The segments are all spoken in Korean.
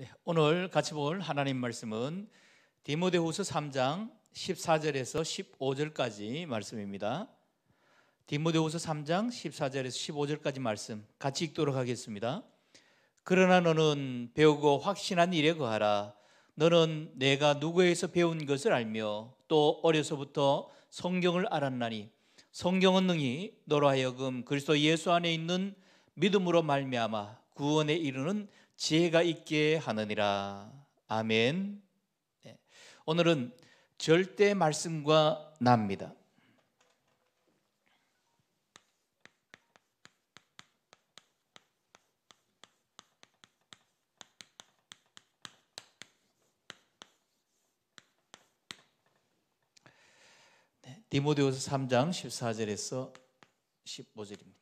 네, 오늘 같이 볼 하나님 말씀은 디모데후서 3장 14절에서 15절까지 말씀입니다. 디모데후서 3장 14절에서 15절까지 말씀 같이 읽도록 하겠습니다. 그러나 너는 배우고 확신한 일에 거하라. 너는 내가 누구에서 배운 것을 알며 또 어려서부터 성경을 알았나니 성경은 능히 너로 하여금 그리스도 예수 안에 있는 믿음으로 말미암아 구원에 이르는 지혜가 있게 하느니라. 아멘. 예. 오늘은 절대 말씀과 납니다. 네, 디모데후서 3장 14절에서 15절입니다.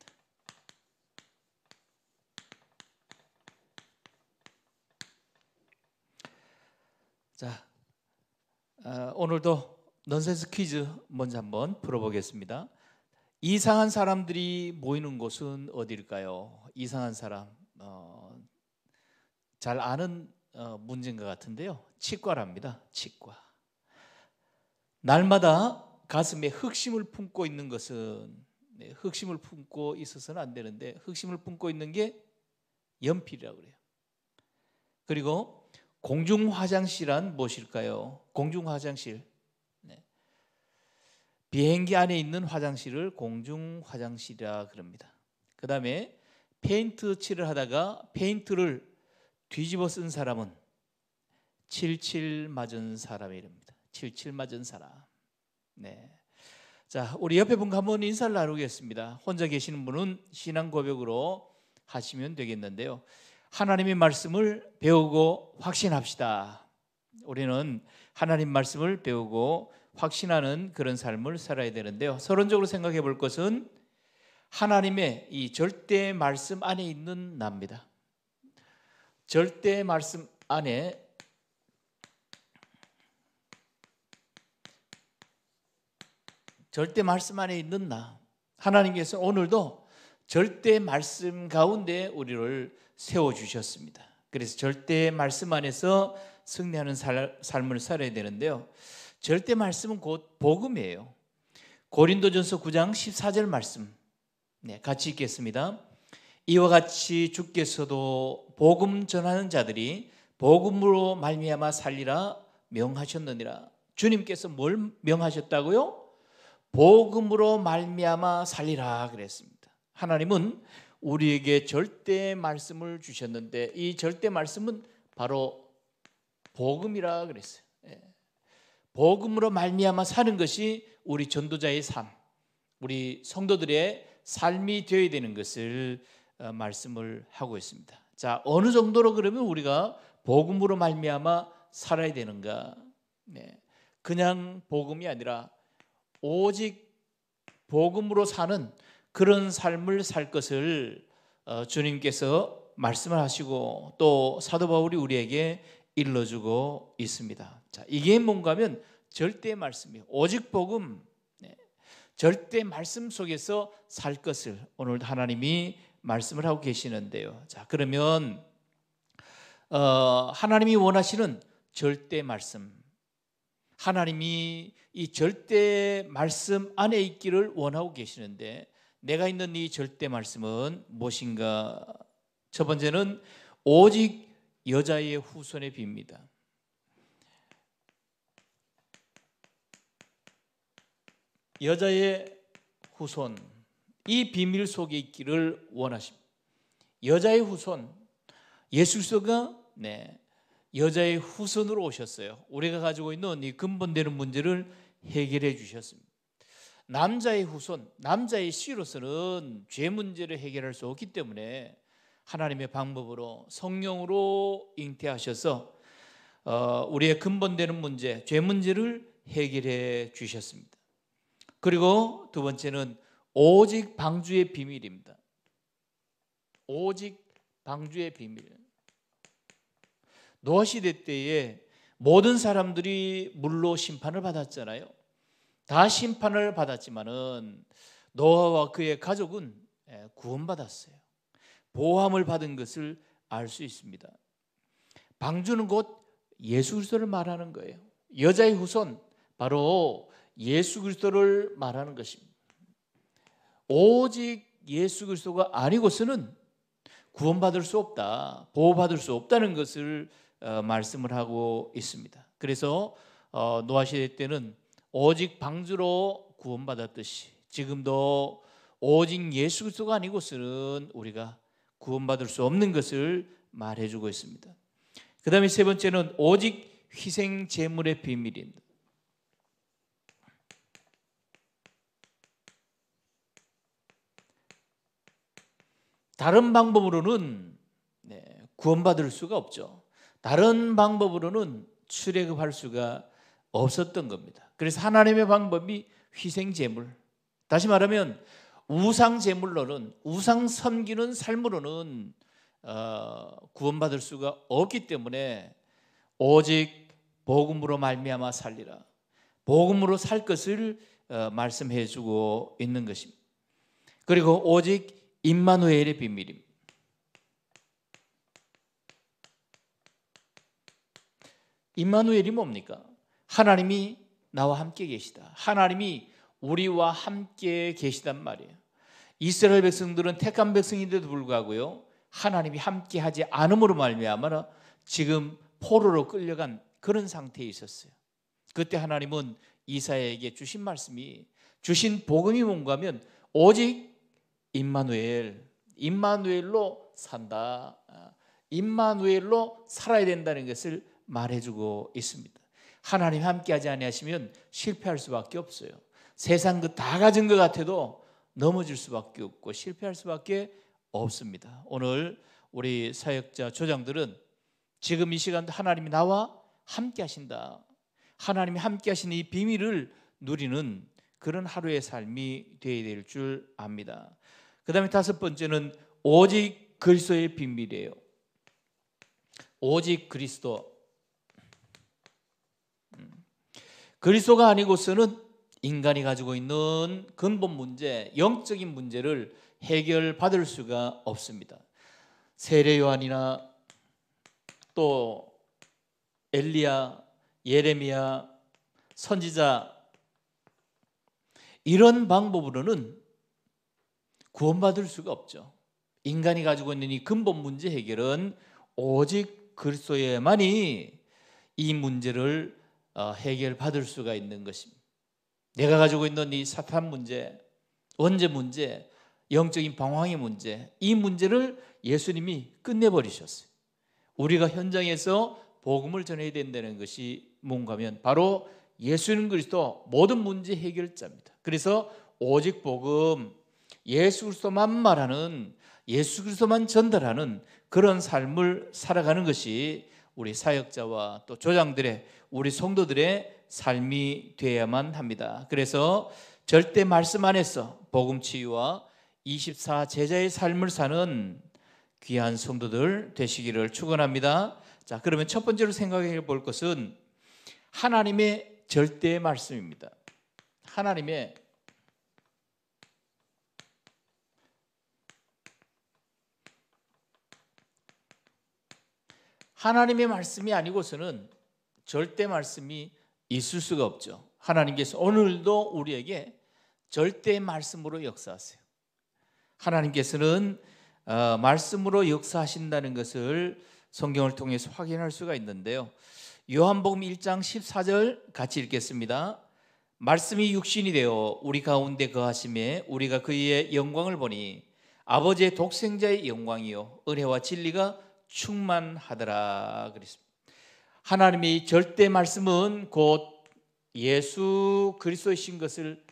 어, 오늘도 넌센스 퀴즈 먼저 한번 풀어보겠습니다. 이상한 사람들이 모이는 곳은 어디일까요? 이상한 사람 어, 잘 아는 어, 문제인 것 같은데요. 치과랍니다. 치과. 날마다 가슴에 흑심을 품고 있는 것은 네, 흑심을 품고 있어서는 안 되는데 흑심을 품고 있는 게 연필이라고 그래요. 그리고 공중 화장실은 무엇일까요? 공중 화장실. 네. 비행기 안에 있는 화장실을 공중 화장실이라 그럽니다. 그 다음에 페인트 칠을 하다가 페인트를 뒤집어 쓴 사람은 칠칠 맞은 사람이랍니다. 칠칠 맞은 사람. 네. 자, 우리 옆에 분과 한번 인사를 나누겠습니다. 혼자 계시는 분은 신앙 고백으로 하시면 되겠는데요. 하나님의 말씀을 배우고 확신합시다. 우리는 하나님 말씀을 배우고 확신하는 그런 삶을 살아야 되는데요. 서론적으로 생각해 볼 것은 하나님의 이 절대 말씀 안에 있는 나입니다. 절대 말씀 안에 절대 말씀 안에 있는 나. 하나님께서 오늘도 절대 말씀 가운데 우리를 세워주셨습니다. 그래서 절대 말씀 안에서 승리하는 살, 삶을 살아야 되는데요. 절대 말씀은 곧 복음이에요. 고린도전서 9장 14절 말씀. 네, 같이 읽겠습니다. 이와 같이 주께서도 복음 전하는 자들이 복음으로 말미암아 살리라 명하셨느니라. 주님께서 뭘 명하셨다고요? 복음으로 말미암아 살리라 그랬습니다. 하나님은 우리에게 절대 말씀을 주셨는데 이 절대 말씀은 바로 복음이라 그랬어요. 예. 복음으로 말미암아 사는 것이 우리 전도자의 삶, 우리 성도들의 삶이 되어야 되는 것을 어, 말씀을 하고 있습니다. 자, 어느 정도로 그러면 우리가 복음으로 말미암아 살아야 되는가? 네. 그냥 복음이 아니라 오직 복음으로 사는 그런 삶을 살 것을 어, 주님께서 말씀을 하시고 또 사도 바울이 우리에게 일러주고 있습니다. 자, 이게 뭔가면 절대 말씀이에요. 오직 복음, 네, 절대 말씀 속에서 살 것을 오늘 하나님이 말씀을 하고 계시는데요. 자, 그러면 어, 하나님이 원하시는 절대 말씀, 하나님이 이 절대 말씀 안에 있기를 원하고 계시는데 내가 있는 이 절대 말씀은 무엇인가? 첫 번째는 오직 여자의 후손의 비입니다. 여자의 후손 이 비밀 속에 있기를 원하십니다. 여자의 후손 예수가 네 여자의 후손으로 오셨어요. 우리가 가지고 있는 이 근본되는 문제를 해결해 주셨습니다. 남자의 후손, 남자의 씨로서는 죄 문제를 해결할 수 없기 때문에 하나님의 방법으로 성령으로 잉태하셔서 어, 우리의 근본되는 문제, 죄 문제를 해결해 주셨습니다. 그리고 두 번째는 오직 방주의 비밀입니다. 오직 방주의 비밀. 노아 시대 때에 모든 사람들이 물로 심판을 받았잖아요. 다 심판을 받았지만은 노아와 그의 가족은 예, 구원받았어요. 보함을 받은 것을 알 수 있습니다. 방주는 곧 예수 그리스도를 말하는 거예요. 여자의 후손 바로 예수 그리스도를 말하는 것입니다. 오직 예수 그리스도가 아니고서는 구원받을 수 없다, 보호받을 수 없다는 것을 어, 말씀을 하고 있습니다. 그래서 어, 노아 시대 때는 오직 방주로 구원받았듯이 지금도 오직 예수 그리스도가 아니고서는 우리가 구원받을 수 없는 것을 말해주고 있습니다. 그 다음에 세 번째는 오직 희생 제물의 비밀입니다. 다른 방법으로는 네, 구원받을 수가 없죠. 다른 방법으로는 출애굽할 수가 없습니다. 없었던 겁니다. 그래서 하나님의 방법이 희생 제물. 다시 말하면 우상 제물로는 우상 섬기는 삶으로는 어, 구원받을 수가 없기 때문에 오직 복음으로 말미암아 살리라. 복음으로 살 것을 어, 말씀해 주고 있는 것입니다. 그리고 오직 임마누엘의 비밀입니다. 임마누엘이 뭡니까? 하나님이 나와 함께 계시다. 하나님이 우리와 함께 계시단 말이에요. 이스라엘 백성들은 택한 백성인데도 불구하고요. 하나님이 함께 하지 않음으로 말미암아 지금 포로로 끌려간 그런 상태에 있었어요. 그때 하나님은 이사야에게 주신 말씀이 주신 복음이 뭔가면 오직 임마누엘, 임마누엘로 산다. 아, 임마누엘로 살아야 된다는 것을 말해주고 있습니다. 하나님이 함께하지 아니하시면 실패할 수밖에 없어요. 세상 그 다 가진 것 같아도 넘어질 수밖에 없고 실패할 수밖에 없습니다. 오늘 우리 사역자 조장들은 지금 이 시간도 하나님이 나와 함께 하신다. 하나님이 함께 하신 이 비밀을 누리는 그런 하루의 삶이 되어야 될 줄 압니다. 그 다음에 다섯 번째는 오직 그리스도의 비밀이에요. 오직 그리스도 그리스도가 아니고서는 인간이 가지고 있는 근본 문제, 영적인 문제를 해결받을 수가 없습니다. 세례 요한이나 또 엘리야, 예레미야, 선지자 이런 방법으로는 구원받을 수가 없죠. 인간이 가지고 있는 이 근본 문제 해결은 오직 그리스도에만이 이 문제를 어, 해결받을 수가 있는 것입니다. 내가 가지고 있는 이 사탄 문제, 원죄 문제, 영적인 방황의 문제, 이 문제를 예수님이 끝내버리셨어요. 우리가 현장에서 복음을 전해야 된다는 것이 뭔가면 바로 예수님 그리스도 모든 문제 해결자입니다. 그래서 오직 복음, 예수 그리스도만 말하는 예수 그리스도만 전달하는 그런 삶을 살아가는 것이 우리 사역자와 또 조장들의 우리 성도들의 삶이 되어야만 합니다. 그래서 절대 말씀 안에서 복음 치유와 24 제자의 삶을 사는 귀한 성도들 되시기를 축원합니다. 자, 그러면 첫 번째로 생각해 볼 것은 하나님의 절대 말씀입니다. 하나님의 하나님의 말씀이 아니고서는 절대 말씀이 있을 수가 없죠. 하나님께서 오늘도 우리에게 절대 말씀으로 역사하세요. 하나님께서는 어, 말씀으로 역사하신다는 것을 성경을 통해서 확인할 수가 있는데요. 요한복음 1장 14절 같이 읽겠습니다. 말씀이 육신이 되어 우리 가운데 거하심에 우리가 그의 영광을 보니 아버지의 독생자의 영광이요 은혜와 진리가 충만하더라 그랬습니다. 하나님이 절대 말씀은 곧 예수 그리스도이신 것을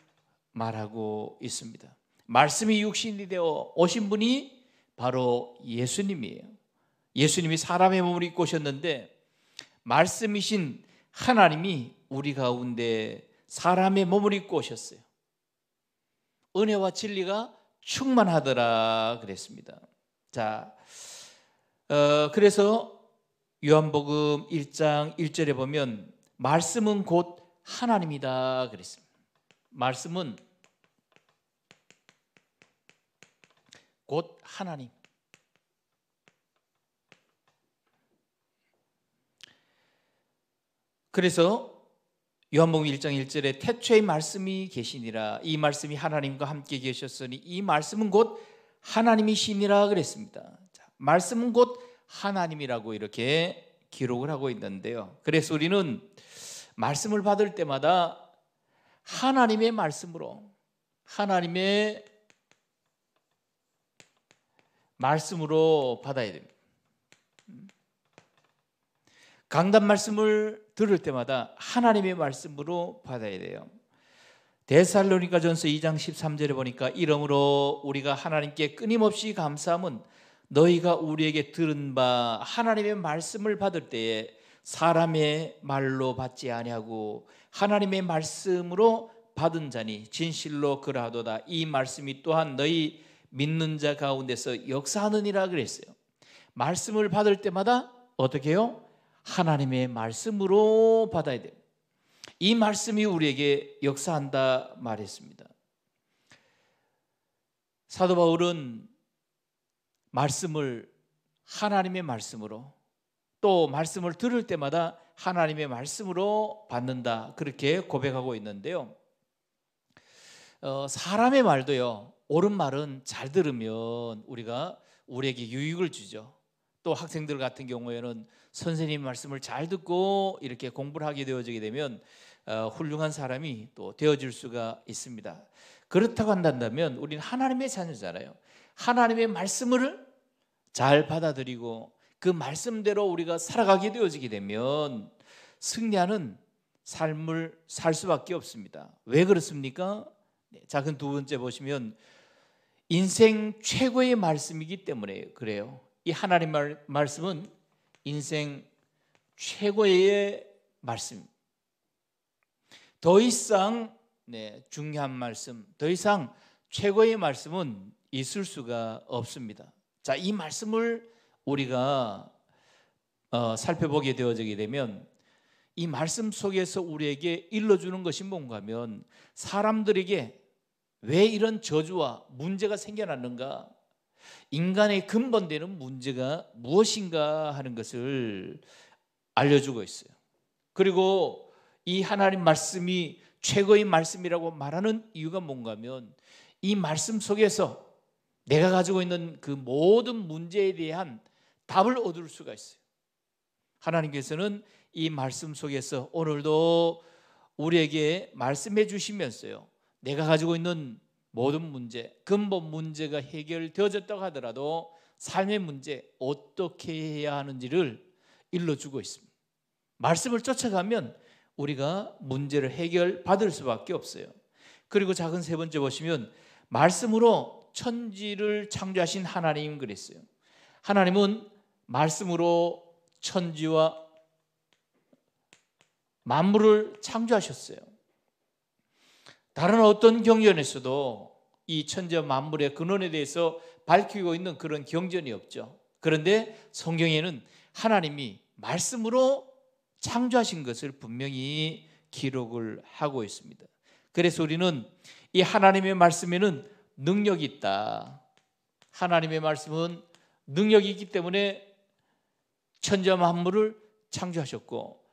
말하고 있습니다. 말씀이 육신이 되어 오신 분이 바로 예수님이에요. 예수님이 사람의 몸을 입고 오셨는데 말씀이신 하나님이 우리 가운데 사람의 몸을 입고 오셨어요. 은혜와 진리가 충만하더라 그랬습니다. 자, 어, 그래서 요한복음 1장 1절에 보면 말씀은 곧 하나님이다 그랬습니다. 말씀은 곧 하나님. 그래서 요한복음 1장 1절에 태초의 말씀이 계시니라 이 말씀이 하나님과 함께 계셨으니 이 말씀은 곧 하나님이시니라 그랬습니다. 자, 말씀은 곧 하나님이라고 이렇게 기록을 하고 있는데요. 그래서 우리는 말씀을 받을 때마다 하나님의 말씀으로 하나님의 말씀으로 받아야 됩니다. 강단 말씀을 들을 때마다 하나님의 말씀으로 받아야 돼요. 데살로니가전서 2장 13절에 보니까 이러므로 우리가 하나님께 끊임없이 감사함은 너희가 우리에게 들은 바 하나님의 말씀을 받을 때에 사람의 말로 받지 아니하고 하나님의 말씀으로 받은 자니 진실로 그러하도다 이 말씀이 또한 너희 믿는 자 가운데서 역사하느니라 그랬어요. 말씀을 받을 때마다 어떻게 해요? 하나님의 말씀으로 받아야 돼요. 이 말씀이 우리에게 역사한다 말했습니다. 사도 바울은 말씀을 하나님의 말씀으로 또 말씀을 들을 때마다 하나님의 말씀으로 받는다 그렇게 고백하고 있는데요. 어, 사람의 말도요. 옳은 말은 잘 들으면 우리가 우리에게 유익을 주죠. 또 학생들 같은 경우에는 선생님 말씀을 잘 듣고 이렇게 공부를 하게 되어지게 되면 어, 훌륭한 사람이 또 되어질 수가 있습니다. 그렇다고 한다면 우리는 하나님의 자녀잖아요. 하나님의 말씀을 잘 받아들이고 그 말씀대로 우리가 살아가게 되어지게 되면 승리하는 삶을 살 수밖에 없습니다. 왜 그렇습니까? 네, 자, 그두 번째 보시면 인생 최고의 말씀이기 때문에 그래요. 이 하나님 말, 말씀은 인생 최고의 말씀. 더 이상 네, 중요한 말씀, 더 이상 최고의 말씀은 있을 수가 없습니다. 자, 이 말씀을 우리가 어, 살펴보게 되어지게 되면 이 말씀 속에서 우리에게 일러주는 것이 뭔가 하면 사람들에게 왜 이런 저주와 문제가 생겨났는가 인간의 근본되는 문제가 무엇인가 하는 것을 알려주고 있어요. 그리고 이 하나님 말씀이 최고의 말씀이라고 말하는 이유가 뭔가 하면 이 말씀 속에서 내가 가지고 있는 그 모든 문제에 대한 답을 얻을 수가 있어요. 하나님께서는 이 말씀 속에서 오늘도 우리에게 말씀해 주시면서요. 내가 가지고 있는 모든 문제, 근본 문제가 해결되어졌다고 하더라도 삶의 문제 어떻게 해야 하는지를 일러주고 있습니다. 말씀을 쫓아가면 우리가 문제를 해결받을 수밖에 없어요. 그리고 작은 세 번째 보시면 말씀으로 천지를 창조하신 하나님 그랬어요. 하나님은 말씀으로 천지와 만물을 창조하셨어요. 다른 어떤 경전에서도 이 천지와 만물의 근원에 대해서 밝히고 있는 그런 경전이 없죠. 그런데 성경에는 하나님이 말씀으로 창조하신 것을 분명히 기록을 하고 있습니다. 그래서 우리는 이 하나님의 말씀에는 능력이 있다. 하나님의 말씀은 능력이 있기 때문에 천자 만물을 창조하셨고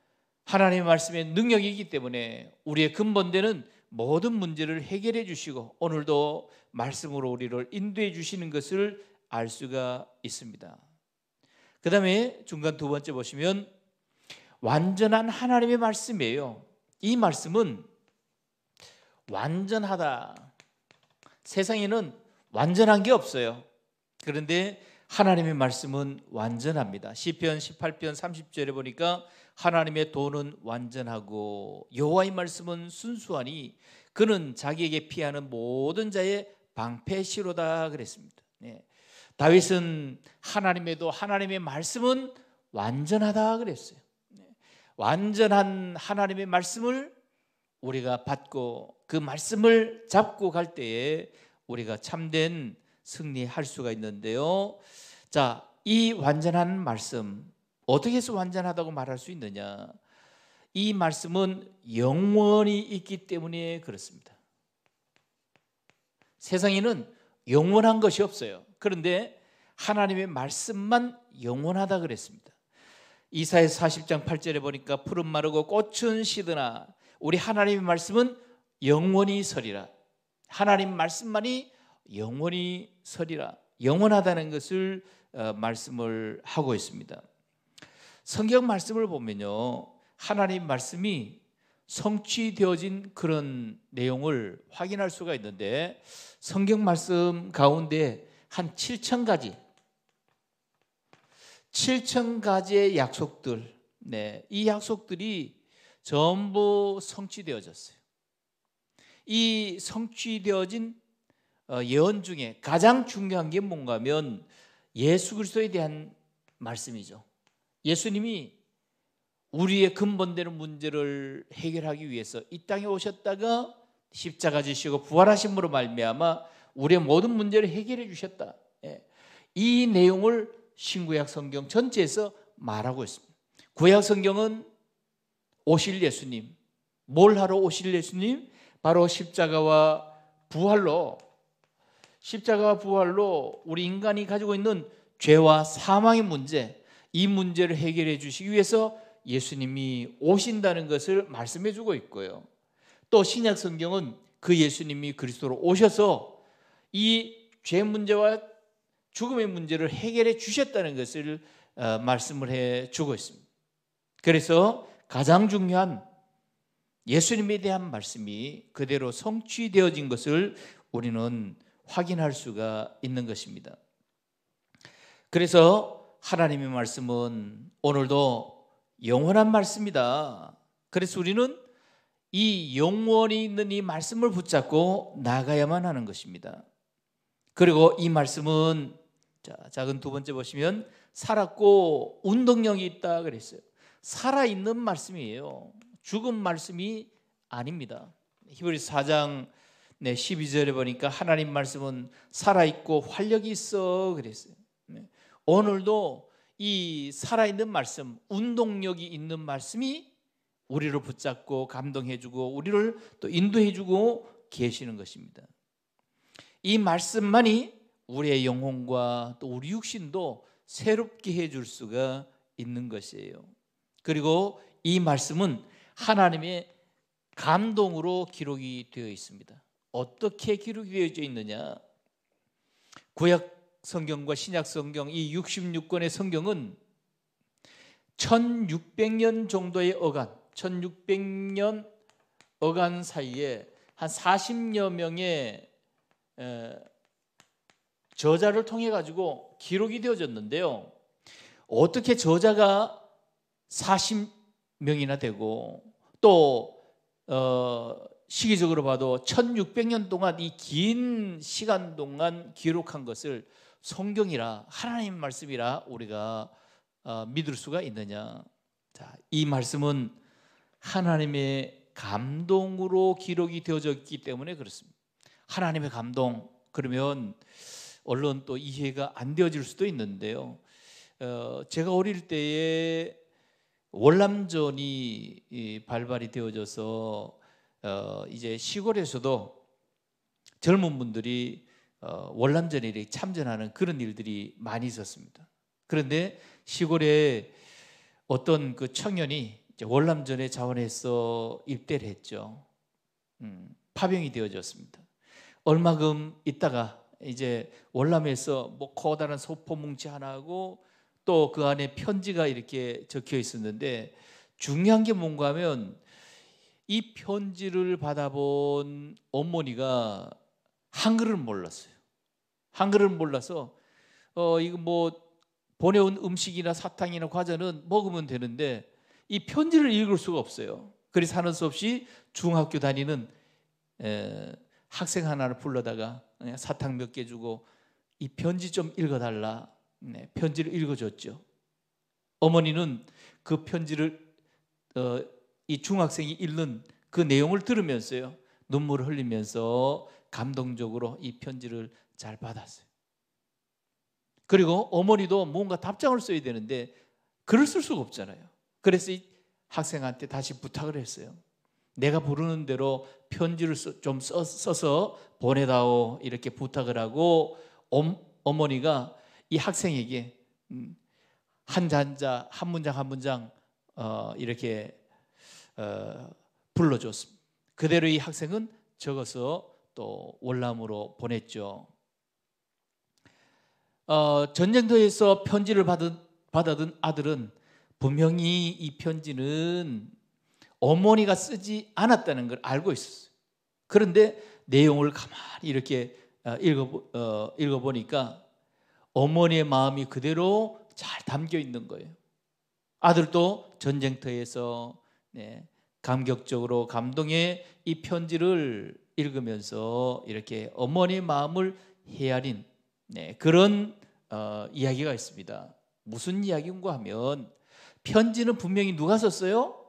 하나님의 말씀의 능력이 있기 때문에 우리의 근본되는 모든 문제를 해결해 주시고 오늘도 말씀으로 우리를 인도해 주시는 것을 알 수가 있습니다. 그 다음에 중간 두 번째 보시면 완전한 하나님의 말씀이에요. 이 말씀은 완전하다. 세상에는 완전한 게 없어요. 그런데 하나님의 말씀은 완전합니다. 시편 18편 30절에 보니까 하나님의 도는 완전하고 여호와의 말씀은 순수하니 그는 자기에게 피하는 모든 자의 방패시로다 그랬습니다. 네. 다윗은 하나님의 도 하나님의 말씀은 완전하다 그랬어요. 네. 완전한 하나님의 말씀을 우리가 받고 그 말씀을 잡고 갈 때에 우리가 참된 승리할 수가 있는데요. 자, 이 완전한 말씀 어떻게 해서 완전하다고 말할 수 있느냐? 이 말씀은 영원히 있기 때문에 그렇습니다. 세상에는 영원한 것이 없어요. 그런데 하나님의 말씀만 영원하다 그랬습니다. 이사의 40장 8절에 보니까 푸른 마르고 꽃은 시드나 우리 하나님의 말씀은 영원히 서리라. 하나님 말씀만이 영원히 서리라. 영원하다는 것을 어, 말씀을 하고 있습니다. 성경 말씀을 보면요. 하나님 말씀이 성취되어진 그런 내용을 확인할 수가 있는데 성경 말씀 가운데 한 7천 가지 7천 가지의 약속들 네, 이 약속들이 전부 성취되어졌어요. 이 성취되어진 어, 예언 중에 가장 중요한 게 뭔가면 예수 그리스도에 대한 말씀이죠. 예수님이 우리의 근본되는 문제를 해결하기 위해서 이 땅에 오셨다가 십자가 지시고 부활하심으로 말미암아 우리의 모든 문제를 해결해 주셨다. 예. 이 내용을 신구약 성경 전체에서 말하고 있습니다. 구약 성경은 오실 예수님, 뭘 하러 오실 예수님? 바로 십자가와 부활로 십자가와 부활로 우리 인간이 가지고 있는 죄와 사망의 문제 이 문제를 해결해 주시기 위해서 예수님이 오신다는 것을 말씀해 주고 있고요. 또 신약 성경은 그 예수님이 그리스도로 오셔서 이 죄 문제와 죽음의 문제를 해결해 주셨다는 것을 어, 말씀을 해 주고 있습니다. 그래서 가장 중요한 예수님에 대한 말씀이 그대로 성취되어진 것을 우리는 확인할 수가 있는 것입니다. 그래서 하나님의 말씀은 오늘도 영원한 말씀이다. 그래서 우리는 이 영원히 있는 이 말씀을 붙잡고 나가야만 하는 것입니다. 그리고 이 말씀은 자, 작은 두 번째 보시면 살았고 운동력이 있다 그랬어요. 살아 있는 말씀이에요. 죽은 말씀이 아닙니다. 히브리서 4장 네, 12절에 보니까 하나님 말씀은 살아있고 활력이 있어 그랬어요. 네. 오늘도 이 살아있는 말씀, 운동력이 있는 말씀이 우리를 붙잡고 감동해주고 우리를 또 인도해주고 계시는 것입니다. 이 말씀만이 우리의 영혼과 또 우리 육신도 새롭게 해줄 수가 있는 것이에요. 그리고 이 말씀은 하나님의 감동으로 기록이 되어 있습니다. 어떻게 기록이 되어져 있느냐? 구약 성경과 신약 성경 이 66권의 성경은 1600년 정도의 어간, 1600년 어간 사이에 한 40여 명의 저자를 통해 가지고 기록이 되어졌는데요. 어떻게 저자가 40 명이나 되고 또 어, 시기적으로 봐도 1600년 동안 이 긴 시간 동안 기록한 것을 성경이라 하나님 말씀이라 우리가 어, 믿을 수가 있느냐? 자, 이 말씀은 하나님의 감동으로 기록이 되어졌기 때문에 그렇습니다. 하나님의 감동 그러면 언론 또 이해가 안 되어질 수도 있는데요. 어, 제가 어릴 때에 월남전이 발발이 되어져서 어, 이제 시골에서도 젊은 분들이 어, 월남전에 참전하는 그런 일들이 많이 있었습니다. 그런데 시골에 어떤 그 청년이 월남전에 자원해서 입대를 했죠. 음, 파병이 되어졌습니다. 얼마금 있다가 이제 월남에서 뭐 커다란 소포 뭉치 하나하고 또그 안에 편지가 이렇게 적혀 있었는데 중요한 게 뭔가 하면 이 편지를 받아본 어머니가 한글을 몰랐어요. 한글을 몰라서 어 이거 뭐 보내온 음식이나 사탕이나 과자는 먹으면 되는데 이 편지를 읽을 수가 없어요. 그래서 하는 수 없이 중학교 다니는 에, 학생 하나를 불러다가 사탕 몇 개 주고 이 편지 좀 읽어달라 네, 편지를 읽어줬죠. 어머니는 그 편지를 어, 이 중학생이 읽는 그 내용을 들으면서요 눈물을 흘리면서 감동적으로 이 편지를 잘 받았어요. 그리고 어머니도 뭔가 답장을 써야 되는데 글을 쓸 수가 없잖아요. 그래서 이 학생한테 다시 부탁을 했어요. 내가 부르는 대로 편지를 좀 써서 보내다오 이렇게 부탁을 하고 어머니가 이 학생에게 음, 한자 한자 한 문장 한 문장 어, 이렇게 어, 불러줬습니다. 그대로 이 학생은 적어서 또 월남으로 보냈죠. 어, 전쟁터에서 편지를 받은, 받아든 아들은 분명히 이 편지는 어머니가 쓰지 않았다는 걸 알고 있었어요. 그런데 내용을 가만히 이렇게 어, 읽어, 어, 읽어보니까 어머니의 마음이 그대로 잘 담겨 있는 거예요. 아들도 전쟁터에서 네, 감격적으로 감동의 이 편지를 읽으면서 이렇게 어머니의 마음을 헤아린 네, 그런 어, 이야기가 있습니다. 무슨 이야기인가 하면 편지는 분명히 누가 썼어요?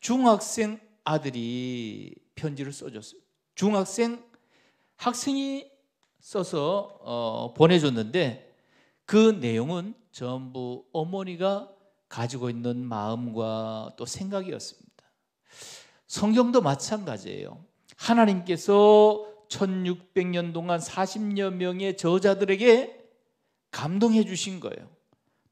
중학생 아들이 편지를 써줬어요. 중학생 학생이 써서 어, 보내줬는데 그 내용은 전부 어머니가 가지고 있는 마음과 또 생각이었습니다. 성경도 마찬가지예요. 하나님께서 1600년 동안 40여 명의 저자들에게 감동해 주신 거예요.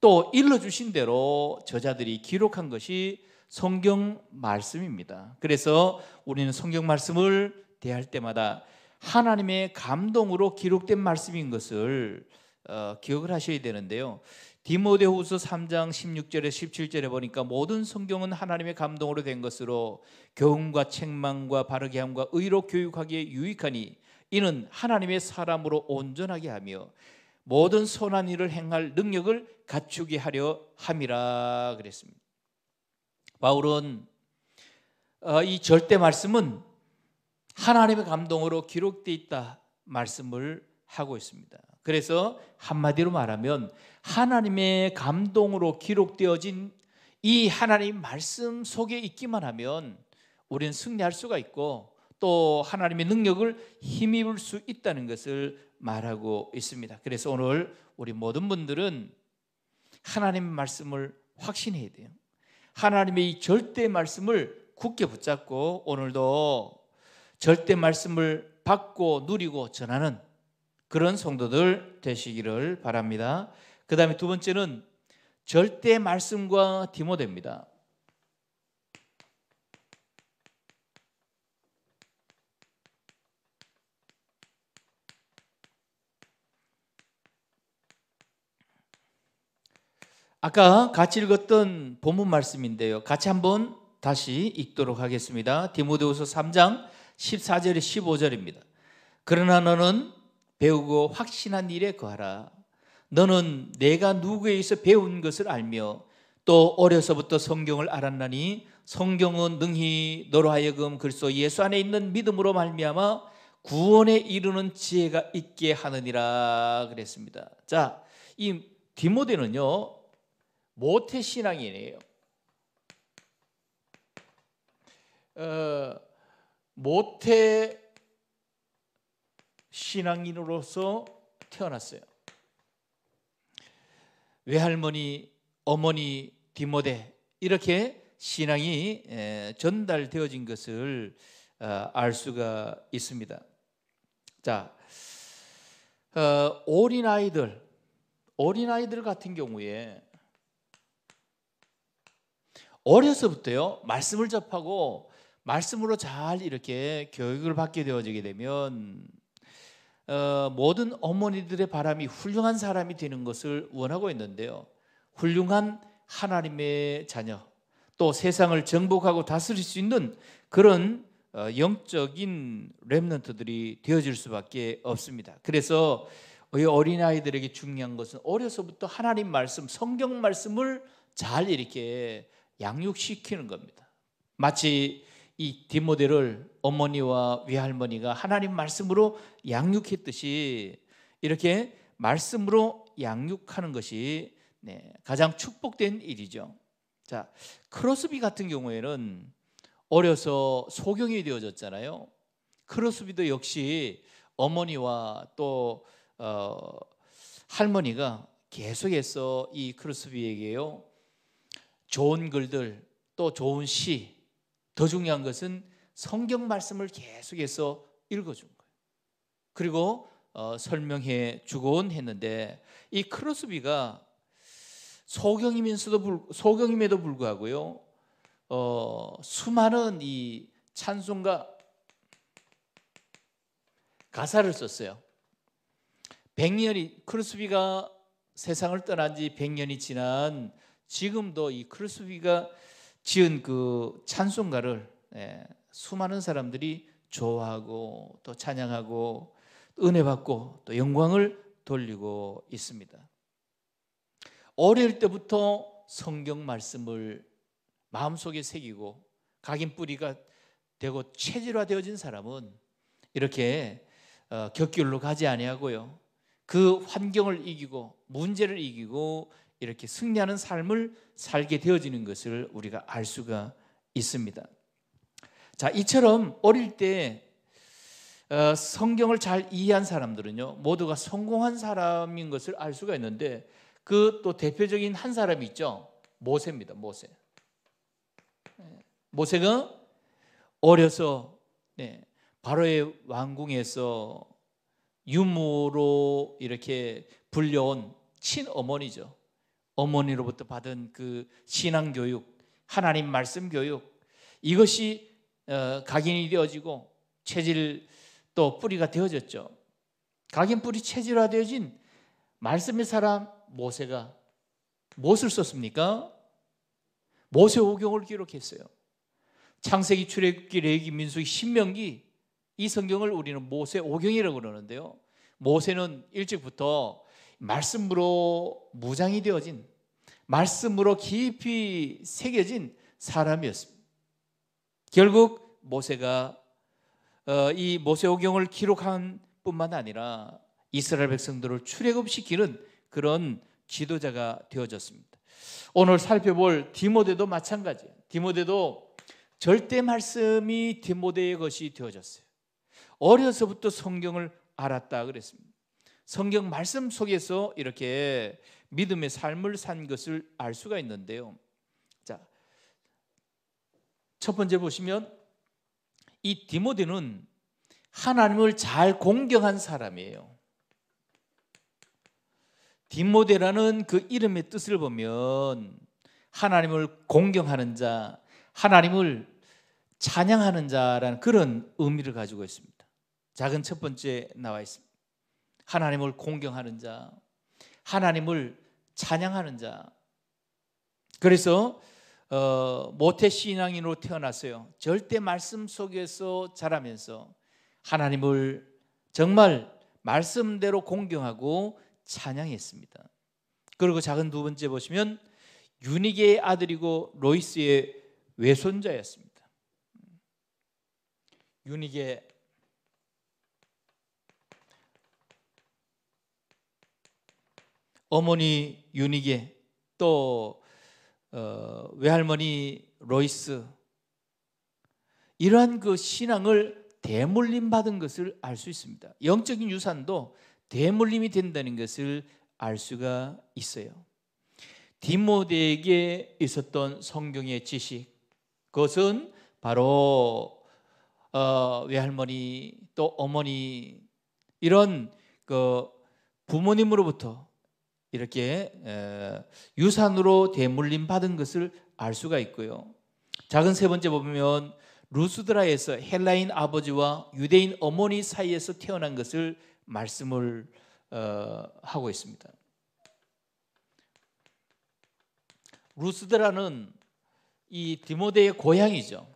또 일러 주신 대로 저자들이 기록한 것이 성경 말씀입니다. 그래서 우리는 성경 말씀을 대할 때마다 하나님의 감동으로 기록된 말씀인 것을 어, 기억을 하셔야 되는데요. 디모데후서 3장 16절에 17절에 보니까 모든 성경은 하나님의 감동으로 된 것으로 교훈과 책망과 바르게 함과 의로 교육하기에 유익하니 이는 하나님의 사람으로 온전하게 하며 모든 선한 일을 행할 능력을 갖추게 하려 함이라 그랬습니다. 바울은 어, 이 절대 말씀은 하나님의 감동으로 기록되 있다 말씀을 하고 있습니다. 그래서 한마디로 말하면 하나님의 감동으로 기록되어진 이 하나님 말씀 속에 있기만 하면 우리는 승리할 수가 있고 또 하나님의 능력을 힘입을 수 있다는 것을 말하고 있습니다. 그래서 오늘 우리 모든 분들은 하나님의 말씀을 확신해야 돼요. 하나님의 이 절대 말씀을 굳게 붙잡고 오늘도 절대 말씀을 받고 누리고 전하는 그런 성도들 되시기를 바랍니다. 그 다음에 두 번째는 절대 말씀과 디모데입니다. 아까 같이 읽었던 본문 말씀인데요. 같이 한번 다시 읽도록 하겠습니다. 디모데후서 3장 14절에 15절입니다. 그러나 너는 배우고 확신한 일에 거하라. 너는 내가 누구에서 배운 것을 알며 또 어려서부터 성경을 알았나니 성경은 능히 너로 하여금 글소 예수 안에 있는 믿음으로 말미암아 구원에 이르는 지혜가 있게 하느니라 그랬습니다. 자, 이 디모데는요 모태 신앙이에요 어, 모태 신앙인으로서 태어났어요. 외할머니, 어머니, 디모데 이렇게 신앙이 전달되어진 것을 어, 알 수가 있습니다. 자, 어, 어린 아이들, 어린 아이들 같은 경우에 어려서부터요 말씀을 접하고 말씀으로 잘 이렇게 교육을 받게 되어지게 되면 어, 모든 어머니들의 바람이 훌륭한 사람이 되는 것을 원하고 있는데요. 훌륭한 하나님의 자녀, 또 세상을 정복하고 다스릴 수 있는 그런 어, 영적인 렘넌트들이 되어질 수밖에 없습니다. 그래서 우리 어린아이들에게 중요한 것은 어려서부터 하나님 말씀, 성경 말씀을 잘 이렇게 양육시키는 겁니다. 마치 이 디모데를 어머니와 외할머니가 하나님 말씀으로 양육했듯이 이렇게 말씀으로 양육하는 것이 네, 가장 축복된 일이죠. 자, 크로스비 같은 경우에는 어려서 소경이 되어졌잖아요. 크로스비도 역시 어머니와 또 어, 할머니가 계속해서 이 크로스비에게요 좋은 글들 또 좋은 시더 중요한 것은 성경 말씀을 계속해서 읽어준 거예요. 그리고 어, 설명해 주곤 했는데 이 크로스비가 소경이면서도 불, 소경임에도 불구하고요 어, 수많은 이 찬송가 가사를 썼어요. 백년이 크루스비가 세상을 떠난 지 백년이 지난 지금도 이 크루스비가 지은 그 찬송가를 예, 수많은 사람들이 좋아하고 또 찬양하고 은혜 받고 또 영광을 돌리고 있습니다. 어릴 때부터 성경 말씀을 마음속에 새기고 각인 뿌리가 되고 체질화되어진 사람은 이렇게 어, 격결로 가지 아니하고요. 그 환경을 이기고 문제를 이기고 이렇게 승리하는 삶을 살게 되어지는 것을 우리가 알 수가 있습니다. 자, 이처럼 어릴 때 어, 성경을 잘 이해한 사람들은요, 모두가 성공한 사람인 것을 알 수가 있는데, 그 또 대표적인 한 사람이 있죠. 모세입니다, 모세. 네. 모세가 어려서 네, 바로의 왕궁에서 유모로 이렇게 불려온 친어머니죠. 어머니로부터 받은 그 신앙 교육, 하나님 말씀 교육 이것이 어, 각인이 되어지고 체질 또 뿌리가 되어졌죠. 각인 뿌리 체질화 되어진 말씀의 사람 모세가 무엇을 썼습니까? 모세 오경을 기록했어요. 창세기, 출애굽기, 레위기, 민수기, 신명기 이 성경을 우리는 모세 오경이라고 그러는데요. 모세는 일찍부터 말씀으로 무장이 되어진 말씀으로 깊이 새겨진 사람이었습니다. 결국 모세가 어, 이 모세오경을 기록한 뿐만 아니라 이스라엘 백성들을 출애굽시키는 그런 지도자가 되어졌습니다. 오늘 살펴볼 디모데도 마찬가지예요. 디모데도 절대 말씀이 디모데의 것이 되어졌어요. 어려서부터 성경을 알았다 그랬습니다. 성경 말씀 속에서 이렇게 믿음의 삶을 산 것을 알 수가 있는데요. 자, 첫 번째 보시면 이 디모데는 하나님을 잘 공경한 사람이에요. 디모데라는 그 이름의 뜻을 보면 하나님을 공경하는 자, 하나님을 찬양하는 자라는 그런 의미를 가지고 있습니다. 작은 첫 번째 나와 있습니다. 하나님을 공경하는 자, 하나님을 찬양하는 자. 그래서 어, 모태 신앙인으로 태어났어요. 절대 말씀 속에서 자라면서 하나님을 정말 말씀대로 공경하고 찬양했습니다. 그리고 작은 두 번째 보시면 유니의 아들이고 로이스의 외손자였습니다. 유니게 어머니 유희계또 어, 외할머니 로이스 이러한 그 신앙을 대물림 받은 것을 알 수 있습니다. 영적인 유산도 대물림이 된다는 것을 알 수가 있어요. 디모데에게 있었던 성경의 지식 그것은 바로 어, 외할머니 또 어머니 이런 그 부모님으로부터 이렇게 유산으로 대물림 받은 것을 알 수가 있고요. 작은 세 번째 보면 루스드라에서 헬라인 아버지와 유대인 어머니 사이에서 태어난 것을 말씀을 어, 하고 있습니다. 루스드라는 이 디모데의 고향이죠.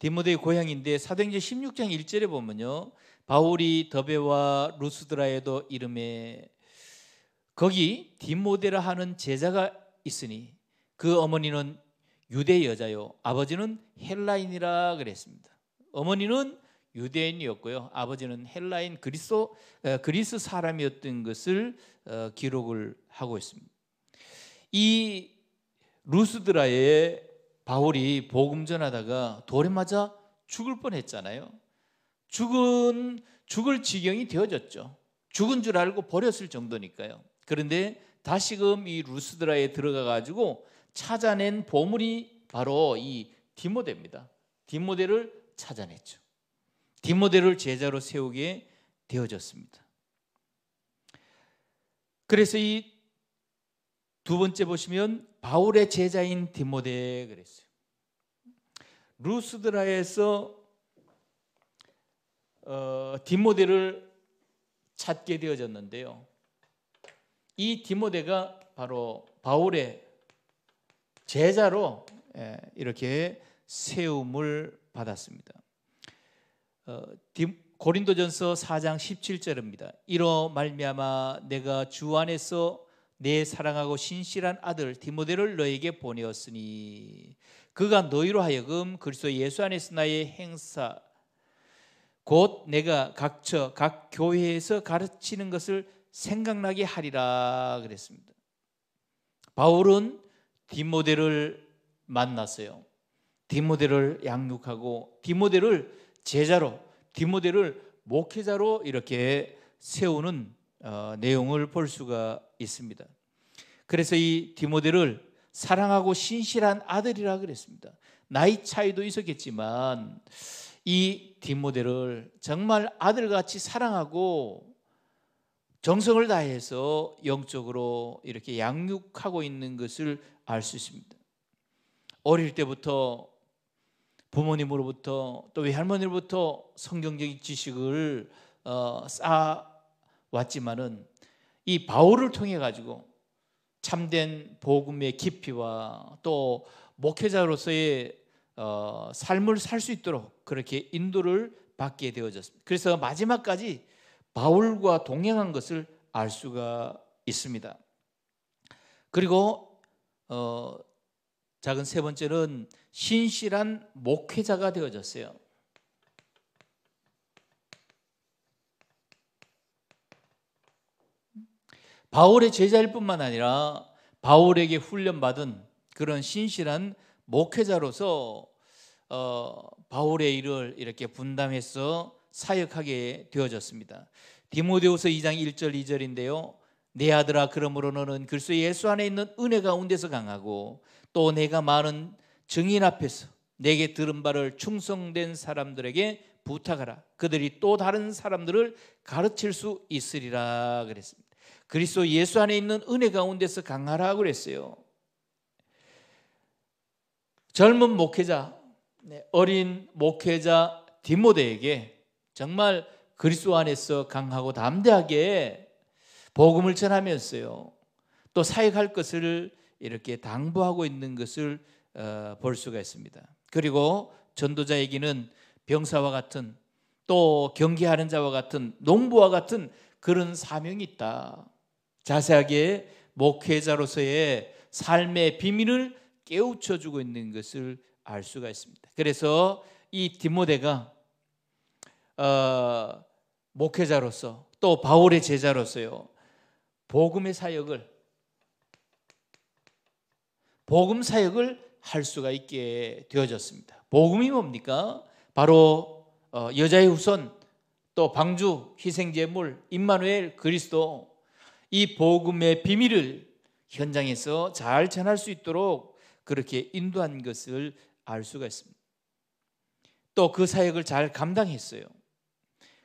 디모데의 고향인데 사도행전 16장 1절에 보면요. 바울이 더베와 루스드라에도 이름에 거기 디모데라 하는 제자가 있으니 그 어머니는 유대 여자요 아버지는 헬라인이라 그랬습니다. 어머니는 유대인이었고요. 아버지는 헬라인 그리스 그리스 사람이었던 것을 어, 기록을 하고 있습니다. 이 루스드라에 바울이 복음 전하다가 돌에 맞아 죽을 뻔했잖아요. 죽은 죽을 지경이 되어졌죠. 죽은 줄 알고 버렸을 정도니까요. 그런데 다시금 이 루스드라에 들어가 가지고 찾아낸 보물이 바로 이 디모데입니다. 디모데를 찾아냈죠. 디모데를 제자로 세우게 되어졌습니다. 그래서 이 두 번째 보시면 바울의 제자인 디모데 그랬어요. 루스드라에서 어, 디모데를 찾게 되어졌는데요. 이 디모데가 바로 바울의 제자로 예, 이렇게 세움을 받았습니다. 어, 고린도전서 4장 17절입니다. 이로 말미암아 내가 주 안에서 내 사랑하고 신실한 아들 디모데를 너에게 보내었으니 그가 너희로 하여금 그리스도 예수 안에서 나의 행사 곧 내가 각처 각 교회에서 가르치는 것을 생각나게 하리라 그랬습니다. 바울은 디모데를 만났어요. 디모데를 양육하고 디모데를 제자로 디모데를 목회자로 이렇게 세우는 어, 내용을 볼 수가 있습니다. 그래서 이 디모데를 사랑하고 신실한 아들이라 그랬습니다. 나이 차이도 있었겠지만 이 디모데를 정말 아들같이 사랑하고 정성을 다해서 영적으로 이렇게 양육하고 있는 것을 알 수 있습니다. 어릴 때부터 부모님으로부터 또 외할머니로부터 성경적인 지식을 어, 쌓아왔지만은 이 바울을 통해 가지고 참된 복음의 깊이와 또 목회자로서의 어, 삶을 살 수 있도록 그렇게 인도를 받게 되어졌습니다. 그래서 마지막까지 바울과 동행한 것을 알 수가 있습니다. 그리고 어, 작은 세 번째는 신실한 목회자가 되어졌어요. 바울의 제자일 뿐만 아니라 바울에게 훈련받은 그런 신실한 목회자로서 어, 바울의 일을 이렇게 분담해서 사역하게 되어졌습니다. 디모데후서 2장 1절 2절인데요. 내 아들아 그러므로 너는 그리스도 예수 안에 있는 은혜 가운데서 강하고 또 내가 많은 증인 앞에서 내게 들은 바를 충성된 사람들에게 부탁하라. 그들이 또 다른 사람들을 가르칠 수 있으리라 그랬습니다. 그리스도 예수 안에 있는 은혜 가운데서 강하라 그랬어요. 젊은 목회자, 네, 어린 목회자 디모데에게 정말 그리스도 안에서 강하고 담대하게 복음을 전하면서요. 또 사역할 것을 이렇게 당부하고 있는 것을 어, 볼 수가 있습니다. 그리고 전도자에게는 병사와 같은 또 경계하는 자와 같은 농부와 같은 그런 사명이 있다. 자세하게 목회자로서의 삶의 비밀을 깨우쳐 주고 있는 것을 알 수가 있습니다. 그래서 이 디모데가 어, 목회자로서 또 바울의 제자로서요. 복음의 사역을 복음 사역을 할 수가 있게 되어졌습니다. 복음이 뭡니까? 바로 어, 여자의 후손 또 방주 희생제물 임마누엘 그리스도 이 복음의 비밀을 현장에서 잘 전할 수 있도록 그렇게 인도한 것을 알 수가 있습니다. 또 그 사역을 잘 감당했어요.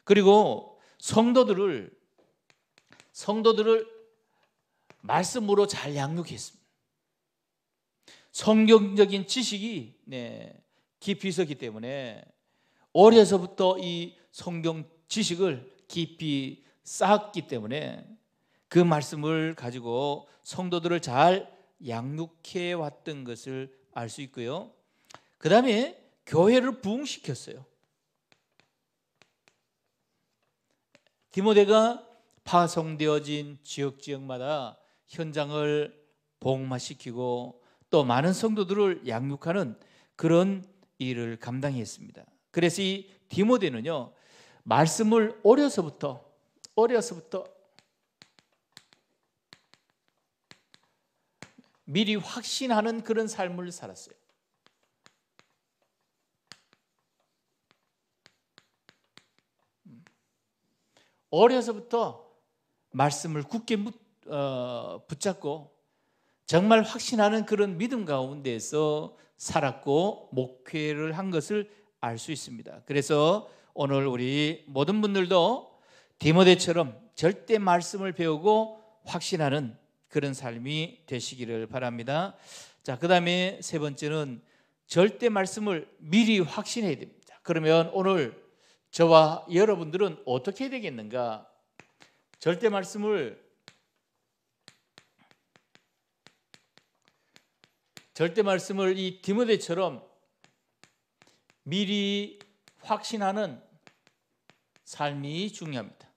그리고 성도들을 성도들을 말씀으로 잘 양육했습니다. 성경적인 지식이 네, 깊이 있었기 때문에 어려서부터 이 성경 지식을 깊이 쌓았기 때문에 그 말씀을 가지고 성도들을 잘 양육해 왔던 것을 알 수 있고요. 그 다음에 교회를 부흥시켰어요. 디모데가 파송되어진 지역 지역마다 현장을 복마시키고 또 많은 성도들을 양육하는 그런 일을 감당했습니다. 그래서 이 디모데는요 말씀을 어려서부터 어려서부터 미리 확신하는 그런 삶을 살았어요. 어려서부터 말씀을 굳게 어, 붙잡고 정말 확신하는 그런 믿음 가운데서 살았고 목회를 한 것을 알 수 있습니다. 그래서 오늘 우리 모든 분들도 디모데처럼 절대 말씀을 배우고 확신하는 그런 삶이 되시기를 바랍니다. 자, 그다음에 세 번째는 절대 말씀을 미리 확신해야 됩니다. 그러면 오늘 저와 여러분들은 어떻게 되겠는가? 절대 말씀을 절대 말씀을 이 디모데처럼 미리 확신하는 삶이 중요합니다.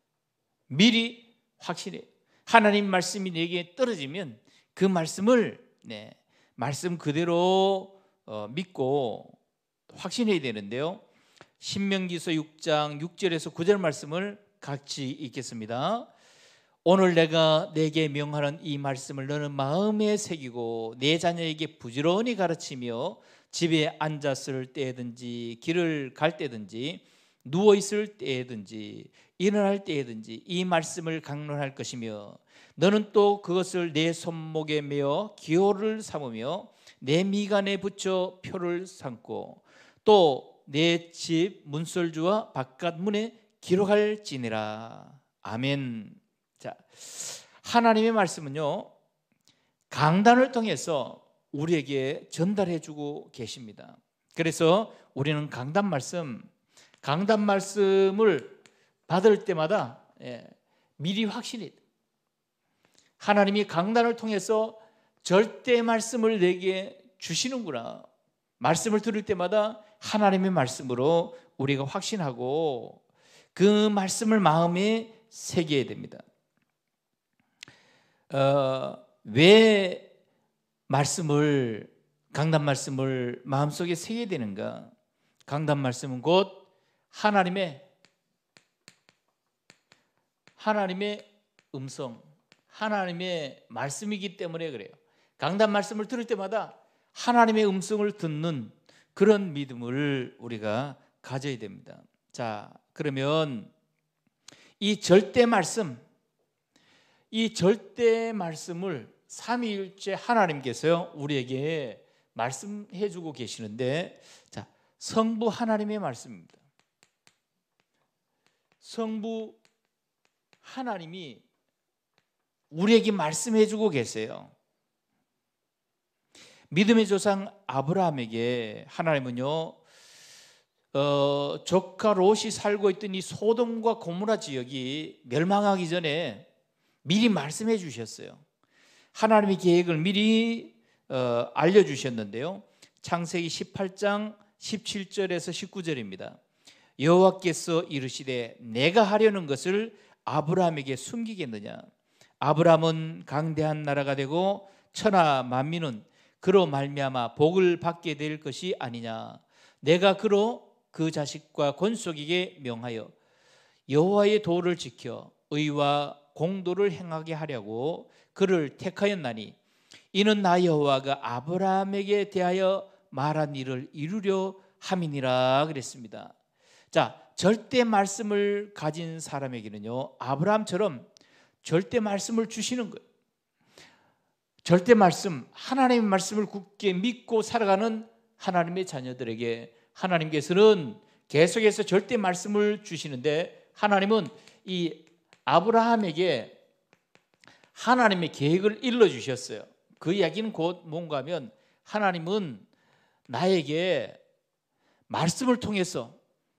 미리 확신해. 하나님 말씀이 내게 떨어지면 그 말씀을 네, 말씀 그대로 어, 믿고 확신해야 되는데요. 신명기서 6장 6절에서 9절 말씀을 같이 읽겠습니다. 오늘 내가 내게 명하는 이 말씀을 너는 마음에 새기고 내 자녀에게 부지런히 가르치며 집에 앉았을 때든지 길을 갈 때든지 누워 있을 때든지 일어날 때든지 이 말씀을 강론할 것이며 너는 또 그것을 내 손목에 메어 기호를 삼으며 내 미간에 붙여 표를 삼고 또 내집 문설주와 바깥 문에 기록할지니라. 아멘. 자, 하나님의 말씀은요. 강단을 통해서 우리에게 전달해 주고 계십니다. 그래서 우리는 강단 말씀, 강단 말씀을 받을 때마다 예, 미리 확실히 하나님이 강단을 통해서 절대 말씀을 내게 주시는구나. 말씀을 들을 때마다 하나님의 말씀으로 우리가 확신하고 그 말씀을 마음에 새겨야 됩니다. 어, 왜 말씀을 강단 말씀을 마음속에 새겨야 되는가? 강단 말씀은 곧 하나님의 하나님의 음성, 하나님의 말씀이기 때문에 그래요. 강단 말씀을 들을 때마다 하나님의 음성을 듣는 그런 믿음을 우리가 가져야 됩니다. 자, 그러면 이 절대 말씀, 이 절대 말씀을 삼위일체 하나님께서 우리에게 말씀해 주고 계시는데 자, 성부 하나님의 말씀입니다. 성부 하나님이 우리에게 말씀해 주고 계세요. 믿음의 조상 아브라함에게 하나님은요 어, 조카 롯이 살고 있던 이 소돔과 고무라 지역이 멸망하기 전에 미리 말씀해 주셨어요. 하나님의 계획을 미리 어, 알려 주셨는데요. 창세기 18장 17절에서 19절입니다. 여호와께서 이르시되 내가 하려는 것을 아브라함에게 숨기겠느냐 아브라함은 강대한 나라가 되고 천하 만민은 그로 말미암아 복을 받게 될 것이 아니냐 내가 그로 그 자식과 권속에게 명하여 여호와의 도를 지켜 의와 공도를 행하게 하려고 그를 택하였나니 이는 나 여호와가 아브라함에게 대하여 말한 일을 이루려 함이니라 그랬습니다. 자, 절대 말씀을 가진 사람에게는요. 아브라함처럼 절대 말씀을 주시는 거예요. 절대 말씀, 하나님의 말씀을 굳게 믿고 살아가는 하나님의 자녀들에게 하나님께서는 계속해서 절대 말씀을 주시는데 하나님은 이 아브라함에게 하나님의 계획을 일러 주셨어요. 그 이야기는 곧 뭔가 면 하나님은 나에게 말씀을 통해서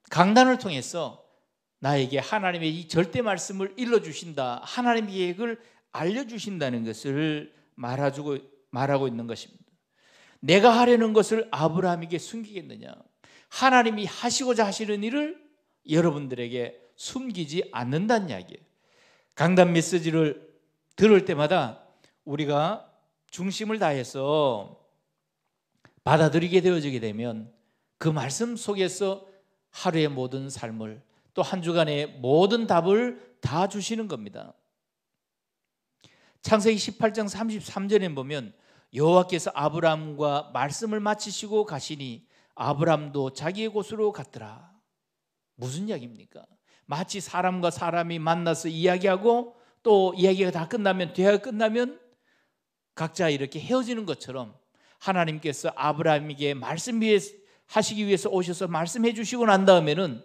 강단을 통해서 나에게 하나님의 이 절대 말씀을 일러 주신다. 하나님의 계획을 알려 주신다는 것을 말아주고 말하고 있는 것입니다. 내가 하려는 것을 아브라함에게 숨기겠느냐? 하나님이 하시고자 하시는 일을 여러분들에게 숨기지 않는다는 이야기예요. 강단 메시지를 들을 때마다 우리가 중심을 다해서 받아들이게 되어지게 되면 그 말씀 속에서 하루의 모든 삶을 또 한 주간의 모든 답을 다 주시는 겁니다. 창세기 18장 33절에 보면 여호와께서 아브라함과 말씀을 마치시고 가시니 아브라함도 자기의 곳으로 갔더라. 무슨 이야기입니까? 마치 사람과 사람이 만나서 이야기하고 또 이야기가 다 끝나면 대화가 끝나면 각자 이렇게 헤어지는 것처럼 하나님께서 아브라함에게 말씀 하시기 위해서 오셔서 말씀해 주시고 난 다음에는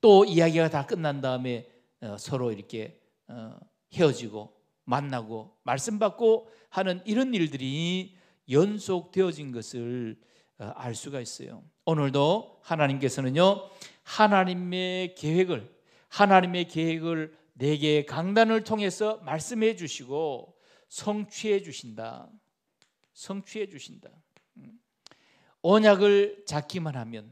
또 이야기가 다 끝난 다음에 어, 서로 이렇게 어, 헤어지고 만나고 말씀 받고 하는 이런 일들이 연속되어진 것을 어, 알 수가 있어요. 오늘도 하나님께서는요. 하나님의 계획을 하나님의 계획을 내게 강단을 통해서 말씀해 주시고 성취해 주신다. 성취해 주신다. 음. 언약을 잡기만 하면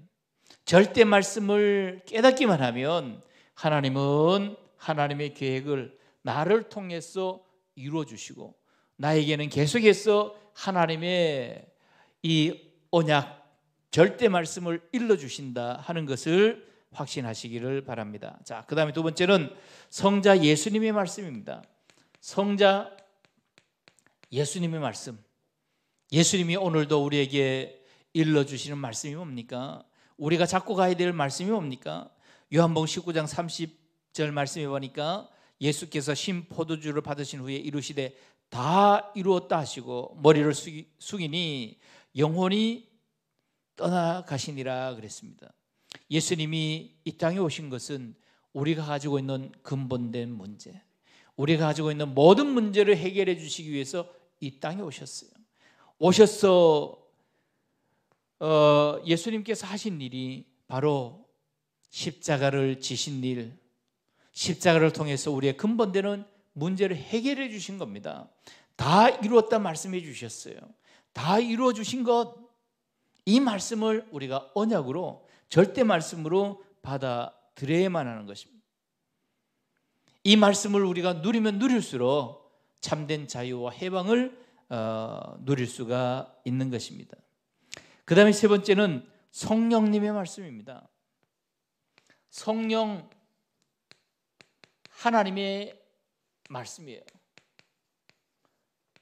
절대 말씀을 깨닫기만 하면 하나님은 하나님의 계획을 나를 통해서 이루어 주시고 나에게는 계속해서 하나님의 이 언약 절대 말씀을 일러 주신다 하는 것을 확신하시기를 바랍니다. 자, 그다음에 두 번째는 성자 예수님의 말씀입니다. 성자 예수님의 말씀. 예수님이 오늘도 우리에게 일러 주시는 말씀이 뭡니까? 우리가 잡고 가야 될 말씀이 뭡니까? 요한복음 19장 30절 말씀해 보니까 예수께서 심 포도주를 받으신 후에 이루시되 다 이루었다 하시고 머리를 숙이니 영혼이 떠나가시니라 그랬습니다. 예수님이 이 땅에 오신 것은 우리가 가지고 있는 근본된 문제, 우리가 가지고 있는 모든 문제를 해결해 주시기 위해서 이 땅에 오셨어요. 오셔서 어, 예수님께서 하신 일이 바로 십자가를 지신 일, 십자가를 통해서 우리의 근본되는 문제를 해결해 주신 겁니다. 다 이루었다 말씀해 주셨어요. 다 이루어 주신 것, 이 말씀을 우리가 언약으로, 절대 말씀으로 받아들여야만 하는 것입니다. 이 말씀을 우리가 누리면 누릴수록 참된 자유와 해방을 어, 누릴 수가 있는 것입니다. 그 다음에 세 번째는 성령님의 말씀입니다. 성령 하나님의 말씀이에요.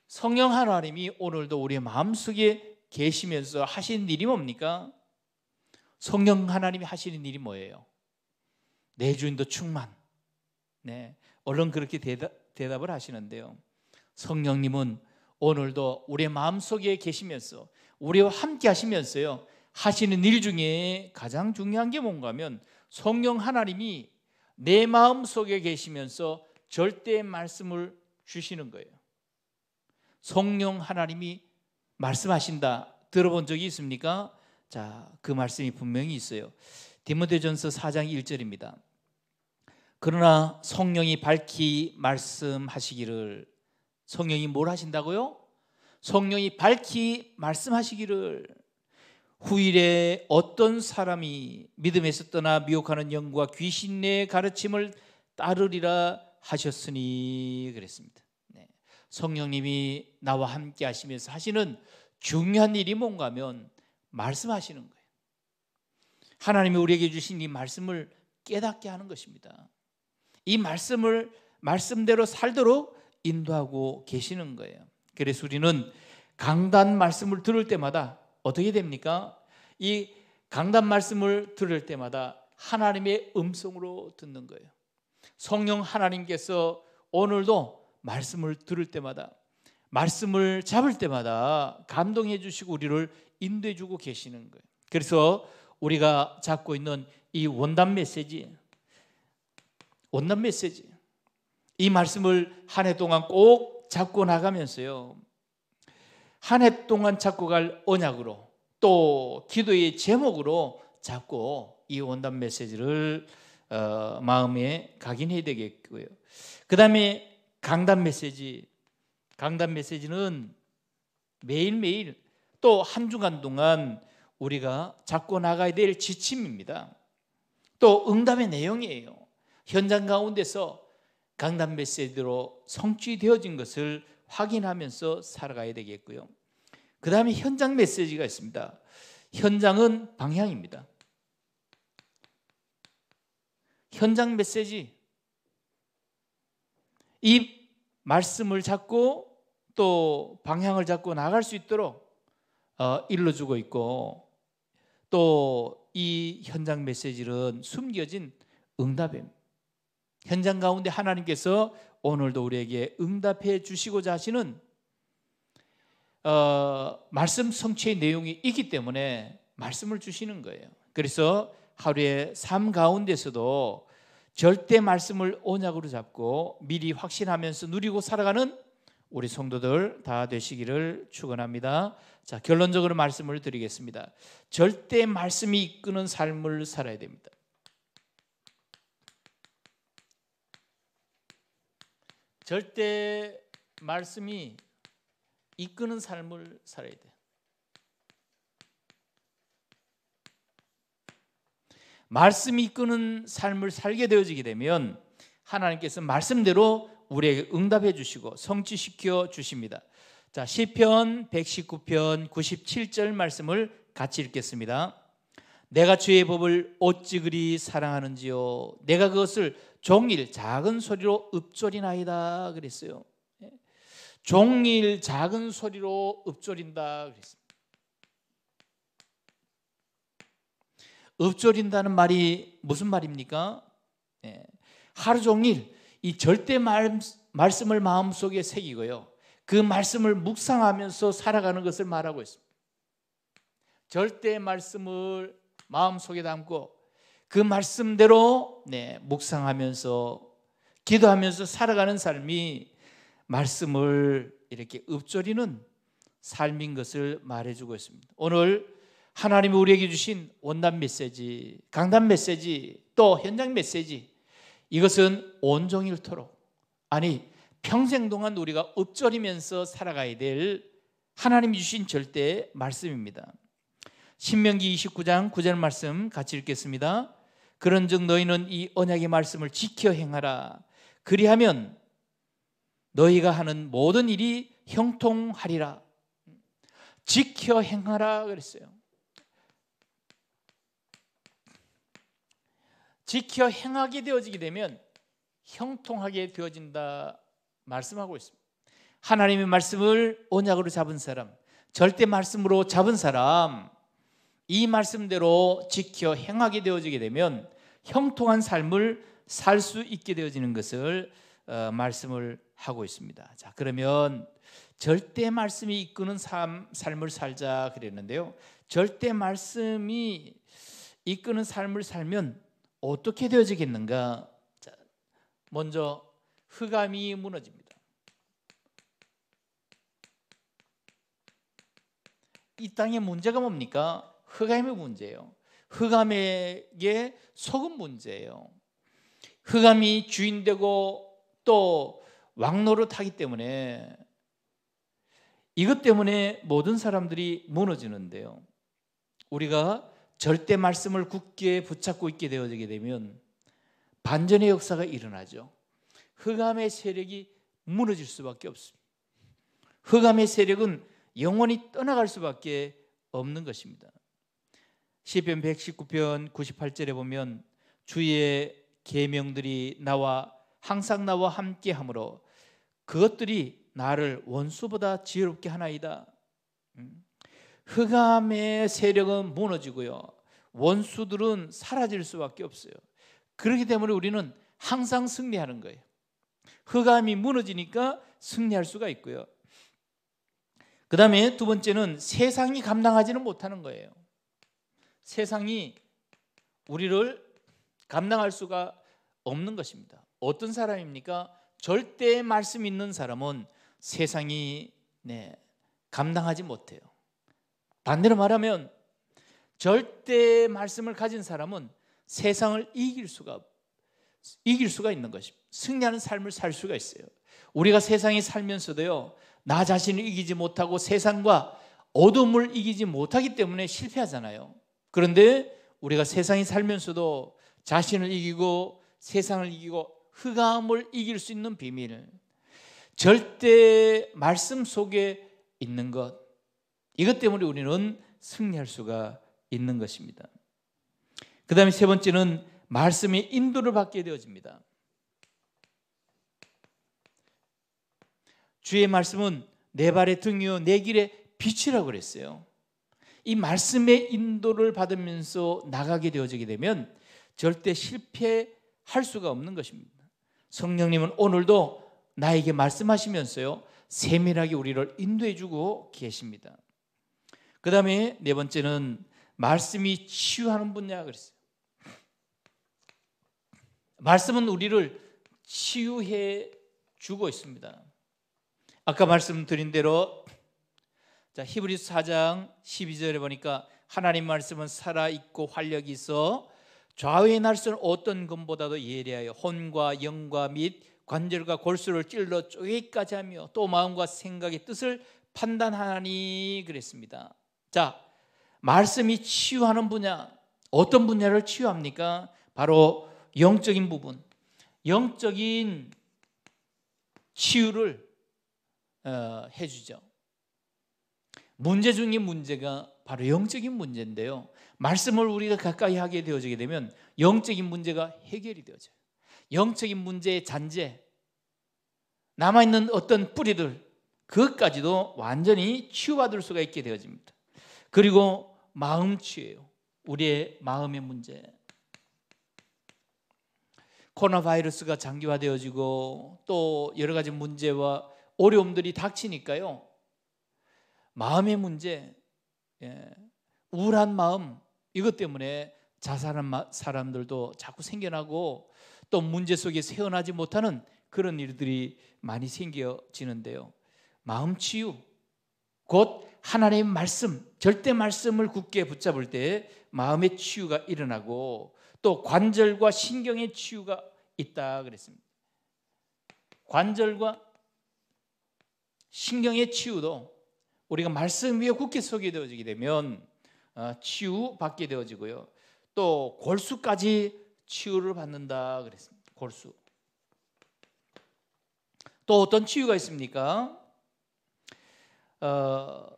성령 하나님이 오늘도 우리 마음속에 계시면서 하시는 일이 뭡니까? 성령 하나님이 하시는 일이 뭐예요? 내 주인도 충만. 네. 얼른 그렇게 대답, 대답을 하시는데요. 성령님은 오늘도 우리 마음속에 계시면서 우리와 함께 하시면서요. 하시는 일 중에 가장 중요한 게 뭔가 하면 성령 하나님이 내 마음 속에 계시면서 절대 말씀을 주시는 거예요. 성령 하나님이 말씀하신다. 들어본 적이 있습니까? 자, 그 말씀이 분명히 있어요. 디모데전서 4장 1절입니다. 그러나 성령이 밝히 말씀하시기를 성령이 뭘 하신다고요? 성령이 밝히 말씀하시기를 후일에 어떤 사람이 믿음에서 떠나 미혹하는 영과 귀신의 가르침을 따르리라 하셨으니 그랬습니다. 네. 성령님이 나와 함께 하시면서 하시는 중요한 일이 뭔가 하면 말씀하시는 거예요. 하나님이 우리에게 주신 이 말씀을 깨닫게 하는 것입니다. 이 말씀을 말씀대로 살도록 인도하고 계시는 거예요. 그래서 우리는 강단 말씀을 들을 때마다 어떻게 됩니까? 이 강단 말씀을 들을 때마다 하나님의 음성으로 듣는 거예요. 성령 하나님께서 오늘도 말씀을 들을 때마다 말씀을 잡을 때마다 감동해 주시고 우리를 인도해 주고 계시는 거예요. 그래서 우리가 잡고 있는 이 원단 메시지 원단 메시지 이 말씀을 한 해 동안 꼭 잡고 나가면서요. 한해 동안 찾고 갈 언약으로 또 기도의 제목으로 잡고 이 원단 메시지를 어, 마음에 각인해야 되겠고요. 그 다음에 강단 메시지. 강단 메시지는 매일매일 또 한 주간 동안 우리가 잡고 나가야 될 지침입니다. 또 응답의 내용이에요. 현장 가운데서 강단 메시지로 성취되어진 것을 확인하면서 살아가야 되겠고요. 그 다음에 현장 메시지가 있습니다. 현장은 방향입니다. 현장 메시지. 이 말씀을 잡고 또 방향을 잡고 나갈 수 있도록 어, 일러주고 있고 또 이 현장 메시지는 숨겨진 응답입니다. 현장 가운데 하나님께서 오늘도 우리에게 응답해 주시고자 하시는 어, 말씀 성취의 내용이 있기 때문에 말씀을 주시는 거예요. 그래서 하루의 삶 가운데서도 절대 말씀을 언약으로 잡고 미리 확신하면서 누리고 살아가는 우리 성도들 다 되시기를 축원합니다. 자, 결론적으로 말씀을 드리겠습니다. 절대 말씀이 이끄는 삶을 살아야 됩니다. 절대 말씀이 이끄는 삶을 살아야 돼. 말씀이 이끄는 삶을 살게 되어지게 되면 하나님께서 말씀대로 우리에게 응답해 주시고 성취시켜 주십니다. 자, 시편 119편 97절 말씀을 같이 읽겠습니다. 내가 주의 법을 어찌 그리 사랑하는지요 내가 그것을 종일 작은 소리로 읊조리나이다 그랬어요. 예. 종일 작은 소리로 읊조린다 그랬습니다. 읊조린다는 말이 무슨 말입니까? 예. 하루 종일 이 절대 말, 말씀을 마음속에 새기고요. 그 말씀을 묵상하면서 살아가는 것을 말하고 있습니다. 절대 말씀을 마음속에 담고 그 말씀대로 네. 네, 묵상하면서 기도하면서 살아가는 삶이 말씀을 이렇게 읊조리는 삶인 것을 말해주고 있습니다. 오늘 하나님이 우리에게 주신 원단 메시지, 강단 메시지, 또 현장 메시지 이것은 온종일토록 아니 평생 동안 우리가 읊조리면서 살아가야 될 하나님이 주신 절대 말씀입니다. 신명기 29장 9절 말씀 같이 읽겠습니다. 그런즉 너희는 이 언약의 말씀을 지켜 행하라. 그리하면 너희가 하는 모든 일이 형통하리라. 지켜 행하라 그랬어요. 지켜 행하게 되어지게 되면 형통하게 되어진다 말씀하고 있습니다. 하나님의 말씀을 언약으로 잡은 사람, 절대 말씀으로 잡은 사람, 이 말씀대로 지켜 행하게 되어지게 되면 형통한 삶을 살 수 있게 되어지는 것을 어, 말씀을 하고 있습니다. 자, 그러면 절대 말씀이 이끄는 삶, 삶을 살자 그랬는데요. 절대 말씀이 이끄는 삶을 살면 어떻게 되어지겠는가? 자, 먼저 흑암이 무너집니다. 이 땅의 문제가 뭡니까? 흑암의 문제예요. 흑암에게 속은 문제예요. 흑암이 주인되고 또 왕노릇하기 때문에 이것 때문에 모든 사람들이 무너지는데요. 우리가 절대 말씀을 굳게 붙잡고 있게 되어지게 되면 반전의 역사가 일어나죠. 흑암의 세력이 무너질 수밖에 없습니다. 흑암의 세력은 영원히 떠나갈 수밖에 없는 것입니다. 시편 119편 98절에 보면 주의 계명들이 나와 항상 나와 함께 하므로 그것들이 나를 원수보다 지혜롭게 하나이다. 음. 흑암의 세력은 무너지고요. 원수들은 사라질 수밖에 없어요. 그렇기 때문에 우리는 항상 승리하는 거예요. 흑암이 무너지니까 승리할 수가 있고요. 그 다음에 두 번째는 세상이 감당하지는 못하는 거예요. 세상이 우리를 감당할 수가 없는 것입니다. 어떤 사람입니까? 절대 말씀 있는 사람은 세상이 네, 감당하지 못해요. 반대로 말하면 절대 말씀을 가진 사람은 세상을 이길 수가 이길 수가 있는 것입니다. 승리하는 삶을 살 수가 있어요. 우리가 세상에 살면서도요. 나 자신을 이기지 못하고 세상과 어둠을 이기지 못하기 때문에 실패하잖아요. 그런데 우리가 세상에 살면서도 자신을 이기고 세상을 이기고 흑암을 이길 수 있는 비밀, 절대 말씀 속에 있는 것, 이것 때문에 우리는 승리할 수가 있는 것입니다. 그 다음에 세 번째는 말씀의 인도를 받게 되어집니다. 주의 말씀은 내 발의 등이요, 내 길의 빛이라고 그랬어요. 이 말씀의 인도를 받으면서 나가게 되어지게 되면 절대 실패할 수가 없는 것입니다. 성령님은 오늘도 나에게 말씀하시면서요. 세밀하게 우리를 인도해 주고 계십니다. 그다음에 네 번째는 말씀이 치유하는 분야 그랬어요. 말씀은 우리를 치유해 주고 있습니다. 아까 말씀드린 대로 자, 히브리서 4장 12절에 보니까 하나님 말씀은 살아 있고 활력이 있어 좌우의 날선 어떤 것보다도 예리하여 혼과 영과 및 관절과 골수를 찔러 쪼개기까지 하며 또 마음과 생각의 뜻을 판단하나니 그랬습니다. 자, 말씀이 치유하는 분야 어떤 분야를 치유합니까? 바로 영적인 부분. 영적인 치유를 어, 해주죠. 문제 중의 문제가 바로 영적인 문제인데요. 말씀을 우리가 가까이 하게 되어지게 되면 영적인 문제가 해결이 되어져요. 영적인 문제의 잔재, 남아있는 어떤 뿌리들, 그것까지도 완전히 치유받을 수가 있게 되어집니다. 그리고 마음 치유예요. 우리의 마음의 문제. 코로나 바이러스가 장기화되어지고 또 여러 가지 문제와 어려움들이 닥치니까요. 마음의 문제, 예, 우울한 마음 이것 때문에 자살한 사람들도 자꾸 생겨나고 또 문제 속에 세어나지 못하는 그런 일들이 많이 생겨지는데요. 마음 치유, 곧 하나님의 말씀, 절대 말씀을 굳게 붙잡을 때 마음의 치유가 일어나고 또 관절과 신경의 치유가 있다 그랬습니다. 관절과 신경의 치유도 우리가 말씀 위에 굳게 서게 되어지게 되면 어, 치유받게 되어지고요. 또 골수까지 치유를 받는다 그랬습니다. 골수. 또 어떤 치유가 있습니까? 어,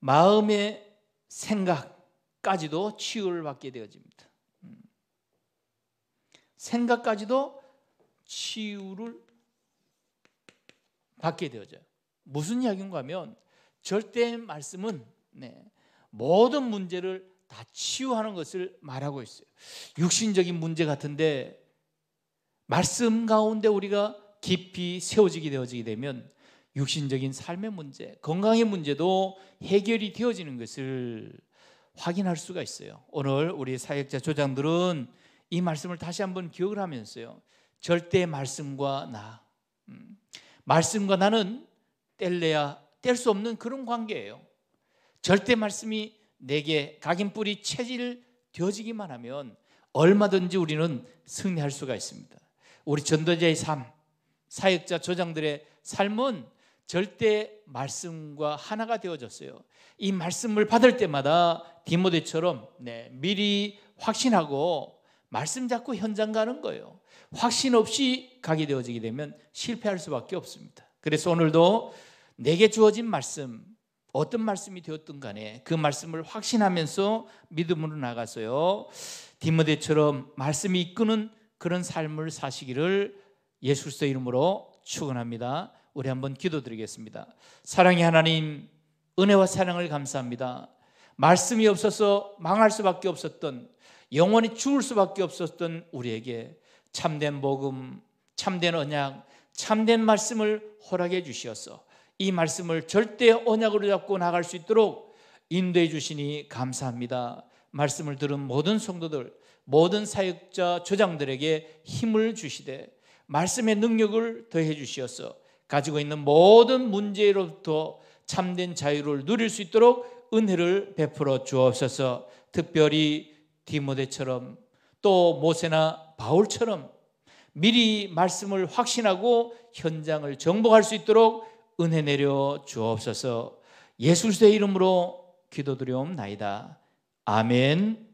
마음의 생각까지도 치유를 받게 되어집니다. 음. 생각까지도 치유를 받게 되어져요. 무슨 이야기인가 하면 절대의 말씀은 네, 모든 문제를 다 치유하는 것을 말하고 있어요. 육신적인 문제 같은데 말씀 가운데 우리가 깊이 세워지게 되어지게 되면 육신적인 삶의 문제, 건강의 문제도 해결이 되어지는 것을 확인할 수가 있어요. 오늘 우리 사역자 조장들은 이 말씀을 다시 한번 기억을 하면서요. 절대 말씀과 나. 음. 말씀과 나는 뗄래야 뗄수 없는 그런 관계예요. 절대 말씀이 내게 각인 뿌리 체질 되어지기만 하면 얼마든지 우리는 승리할 수가 있습니다. 우리 전도자의 삶, 사역자 조장들의 삶은 절대 말씀과 하나가 되어졌어요. 이 말씀을 받을 때마다 디모데처럼 네, 미리 확신하고 말씀 잡고 현장 가는 거예요. 확신 없이 가게 되어지게 되면 실패할 수밖에 없습니다. 그래서 오늘도 내게 주어진 말씀 어떤 말씀이 되었든 간에 그 말씀을 확신하면서 믿음으로 나가서요. 디모데처럼 말씀이 이끄는 그런 삶을 사시기를 예수의 이름으로 축원합니다. 우리 한번 기도드리겠습니다. 사랑의 하나님 은혜와 사랑을 감사합니다. 말씀이 없어서 망할 수밖에 없었던 영원히 죽을 수밖에 없었던 우리에게 참된 복음, 참된 언약, 참된 말씀을 허락해 주시옵소서 이 말씀을 절대 언약으로 잡고 나갈 수 있도록 인도해 주시니 감사합니다. 말씀을 들은 모든 성도들, 모든 사역자, 조장들에게 힘을 주시되 말씀의 능력을 더해 주시어서 가지고 있는 모든 문제로부터 참된 자유를 누릴 수 있도록 은혜를 베풀어 주옵소서. 특별히 디모데처럼 또 모세나 바울처럼 미리 말씀을 확신하고 현장을 정복할 수 있도록 은혜 내려 주옵소서 예수의 이름으로 기도드려옵나이다. 아멘.